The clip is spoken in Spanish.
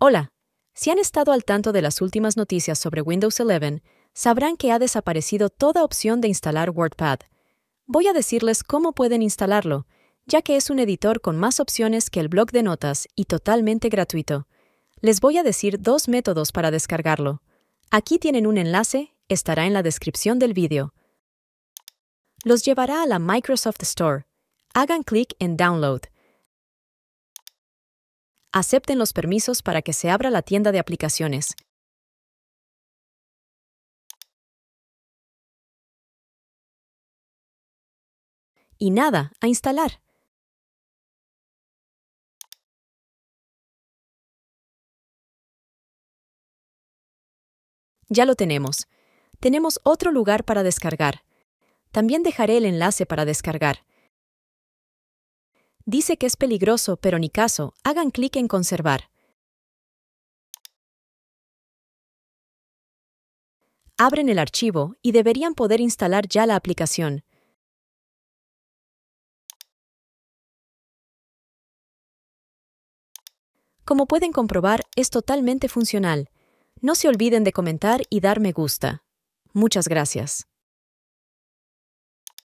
Hola, si han estado al tanto de las últimas noticias sobre Windows 11, sabrán que ha desaparecido toda opción de instalar WordPad. Voy a decirles cómo pueden instalarlo, ya que es un editor con más opciones que el blog de notas y totalmente gratuito. Les voy a decir dos métodos para descargarlo. Aquí tienen un enlace, estará en la descripción del vídeo. Los llevará a la Microsoft Store. Hagan clic en Download acepten los permisos para que se abra la tienda de aplicaciones. Y nada, a instalar. Ya lo tenemos. Tenemos otro lugar para descargar. También dejaré el enlace para descargar. Dice que es peligroso, pero ni caso, hagan clic en conservar. Abren el archivo y deberían poder instalar ya la aplicación. Como pueden comprobar, es totalmente funcional. No se olviden de comentar y dar me gusta. Muchas gracias.